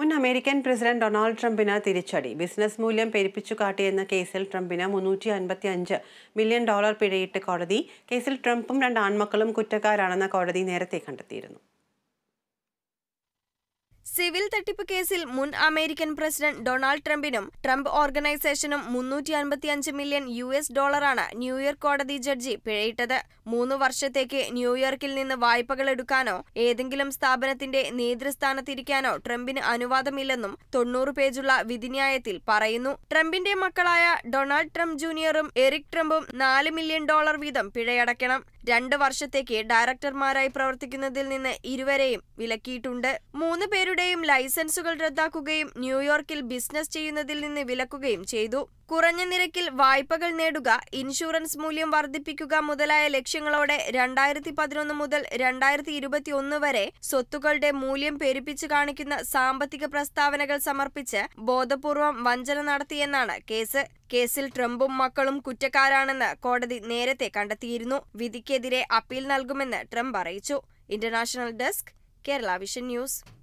മുൻ American president Donald ട്രംപിന് തിരിച്ചടി ബിസിനസ് മൂല്യം പെരുപ്പിച്ചു കാട്ടിയെന്ന കേസിൽ ട്രംപിന് മുന്നൂറ്റി അൻപത്തി അഞ്ച് മില്യൺ ഡോളർ പിഴയിട്ട് കോടതി കേസിൽ ട്രംപും രണ്ട് ആൺമക്കളും കുറ്റക്കാരാണെന്ന കോടതി നേരത്തെ കണ്ടെത്തിയിരുന്നു സിവിൽ തട്ടിപ്പ് കേസിൽ മുൻ അമേരിക്കൻ പ്രസിഡന്റ് ഡൊണാൾഡ് ട്രംപിനും ട്രംപ് ഓർഗനൈസേഷനും മുന്നൂറ്റി അൻപത്തിയഞ്ച് മില്യൺ യു എസ് ഡോളറാണ് ന്യൂയോർക്ക് കോടതി ജഡ്ജി പിഴയിട്ടത് മൂന്ന് വർഷത്തേക്ക് ന്യൂയോർക്കിൽ നിന്ന് വായ്പകൾ എടുക്കാനോ ഏതെങ്കിലും സ്ഥാപനത്തിന്റെ നേതൃസ്ഥാനത്തിരിക്കാനോ ട്രംപിന് അനുവാദമില്ലെന്നും തൊണ്ണൂറ് പേജുള്ള വിധിന്യായത്തിൽ പറയുന്നു ട്രംപിന്റെ മക്കളായ ഡൊണാൾഡ് ട്രംപ് ജൂനിയറും എറിക് ട്രംപും നാല് മില്യൺ ഡോളർ വീതം പിഴയടയ്ക്കണം രണ്ട് വർഷത്തേക്ക് ഡയറക്ടർമാരായി പ്രവർത്തിക്കുന്നതിൽ നിന്ന് ഇരുവരെയും വിലക്കിയിട്ടുണ്ട് മൂന്ന് പേരുടെയും ലൈസൻസുകൾ റദ്ദാക്കുകയും ന്യൂയോർക്കിൽ ബിസിനസ് ചെയ്യുന്നതിൽ നിന്ന് വിലക്കുകയും ചെയ്തു കുറഞ്ഞ നിരക്കിൽ വായ്പകൾ നേടുക ഇൻഷുറൻസ് മൂല്യം വർദ്ധിപ്പിക്കുക മുതലായ ലക്ഷ്യങ്ങളോടെ രണ്ടായിരത്തി പതിനൊന്ന് മുതൽ രണ്ടായിരത്തി ഒന്ന് വരെ സ്വത്തുക്കളുടെ മൂല്യം പെരുപ്പിച്ചു കാണിക്കുന്ന സാമ്പത്തിക പ്രസ്താവനകൾ സമർപ്പിച്ച് ബോധപൂർവം വഞ്ചന നടത്തിയെന്നാണ് കേസ് കേസിൽ ട്രംപും മക്കളും കുറ്റക്കാരാണെന്ന് കോടതി നേരത്തെ കണ്ടെത്തിയിരുന്നു വിധിക്കെതിരെ അപ്പീൽ നൽകുമെന്ന് ട്രംപ് അറിയിച്ചു international desk Kerala vision news